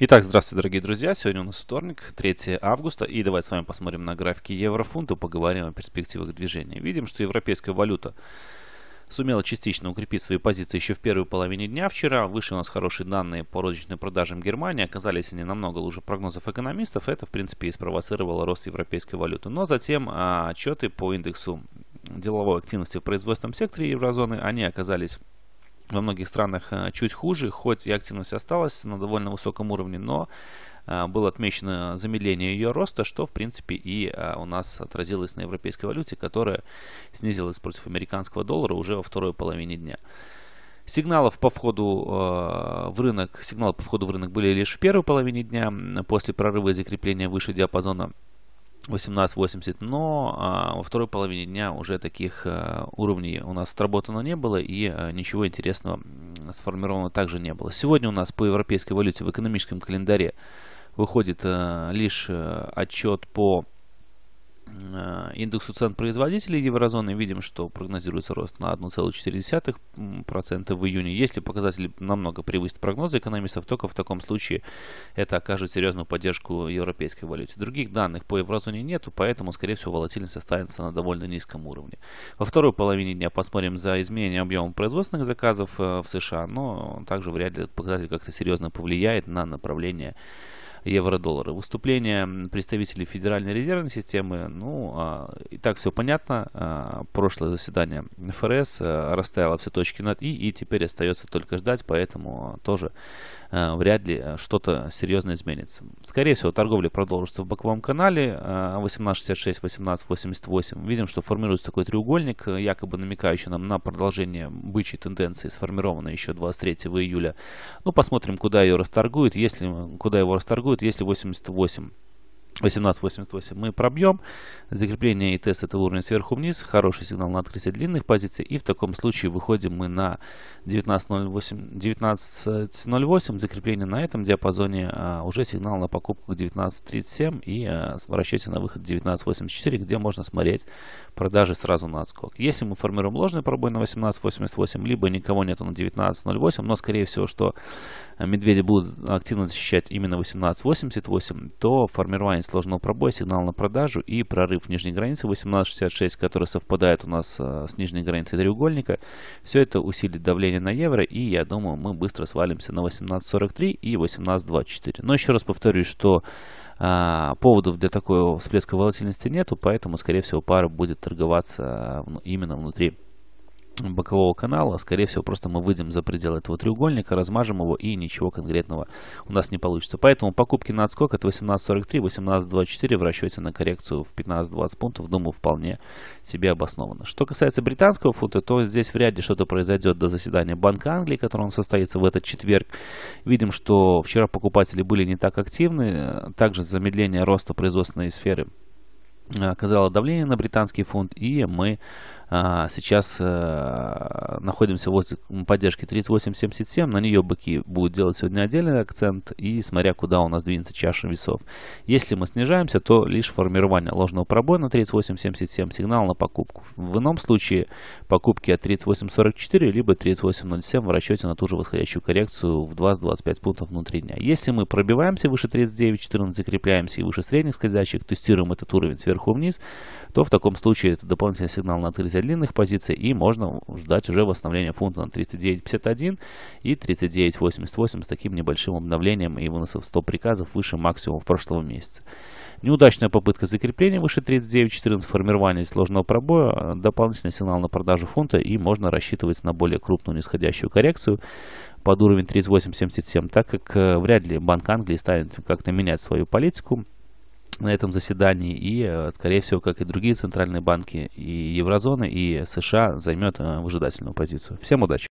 Итак, здравствуйте, дорогие друзья. Сегодня у нас вторник, 3 августа. И давайте с вами посмотрим на графики еврофунта, поговорим о перспективах движения. Видим, что европейская валюта сумела частично укрепить свои позиции еще в первой половине дня вчера. Выше у нас хорошие данные по розничным продажам Германии. Оказались они намного лучше прогнозов экономистов. Это, в принципе, и спровоцировало рост европейской валюты. Но затем а, отчеты по индексу деловой активности в производственном секторе еврозоны, они оказались во многих странах э, чуть хуже, хоть и активность осталась на довольно высоком уровне, но э, было отмечено замедление ее роста, что, в принципе, и э, у нас отразилось на европейской валюте, которая снизилась против американского доллара уже во второй половине дня. Сигналов по входу э, в рынок, сигналы по входу в рынок были лишь в первой половине дня после прорыва и закрепления выше диапазона 18.80, но а, во второй половине дня уже таких а, уровней у нас отработано не было и а, ничего интересного сформировано также не было. Сегодня у нас по европейской валюте в экономическом календаре выходит а, лишь а, отчет по Э, индексу цен производителей еврозоны видим, что прогнозируется рост на 1,4% в июне. Если показатели намного превысят прогнозы экономистов, только в таком случае это окажет серьезную поддержку европейской валюте. Других данных по еврозоне нету, поэтому, скорее всего, волатильность останется на довольно низком уровне. Во второй половине дня посмотрим за изменение объема производственных заказов э, в США, но также вряд ли этот показатель как-то серьезно повлияет на направление евро-доллары. Выступление представителей Федеральной резервной системы, ну, а, и так все понятно. А, прошлое заседание ФРС а, расставило все точки над «и», и теперь остается только ждать, поэтому тоже э, вряд ли э, что-то серьезно изменится. Скорее всего, торговля продолжится в боковом канале 18.66, 18.88. Видим, что формируется такой треугольник, якобы намекающий нам на продолжение бычьей тенденции, сформированной еще 23 июля. Ну, посмотрим, куда ее расторгуют. Если куда его расторгуют, будет, если 88. 18.88 мы пробьем. Закрепление и тест этого уровня сверху вниз. Хороший сигнал на открытие длинных позиций. И в таком случае выходим мы на 19.08. 19.08 закрепление на этом диапазоне. А, уже сигнал на покупку 19.37 и а, в расчете на выход 19.84, где можно смотреть продажи сразу на отскок. Если мы формируем ложный пробой на 18.88, либо никого нету на 19.08, но скорее всего, что Э, медведи будут активно защищать именно 1888, то формирование сложного пробоя, сигнал на продажу и прорыв нижней границы 1866, который совпадает у нас э, с нижней границей треугольника, все это усилит давление на евро, и я думаю, мы быстро свалимся на 1843 и 1824. Но еще раз повторюсь, что а, поводов для такого всплеска волатильности нету, поэтому, скорее всего, пара будет торговаться э, именно внутри бокового канала, скорее всего, просто мы выйдем за пределы этого треугольника, размажем его и ничего конкретного у нас не получится. Поэтому покупки на отскок от 18.43, 18.24 в расчете на коррекцию в 15-20 пунктов, думаю, вполне себе обоснованно. Что касается британского фунта, то здесь вряд ли что-то произойдет до заседания Банка Англии, которое он состоится в этот четверг. Видим, что вчера покупатели были не так активны, также замедление роста производственной сферы а, оказало давление на британский фунт, и мы а, сейчас э, находимся возле поддержки 38.77. На нее быки будут делать сегодня отдельный акцент. И смотря куда у нас двинется чаша весов. Если мы снижаемся, то лишь формирование ложного пробоя на 38.77 сигнал на покупку. В ином случае покупки от 38.44 либо 38.07 в расчете на ту же восходящую коррекцию в 20-25 пунктов внутри дня. Если мы пробиваемся выше 39.14, закрепляемся и выше средних скользящих, тестируем этот уровень сверху вниз, то в таком случае это дополнительный сигнал на 3 снятие длинных позиций, и можно ждать уже восстановления фунта на 39.51 и 39.88 с таким небольшим обновлением и выносов 100 приказов выше максимума в прошлом месяце. Неудачная попытка закрепления выше 39.14, формирование сложного пробоя, дополнительный сигнал на продажу фунта, и можно рассчитывать на более крупную нисходящую коррекцию под уровень 38.77, так как э, вряд ли Банк Англии станет как-то менять свою политику на этом заседании и, э, скорее всего, как и другие центральные банки и еврозоны, и США займет э, выжидательную позицию. Всем удачи!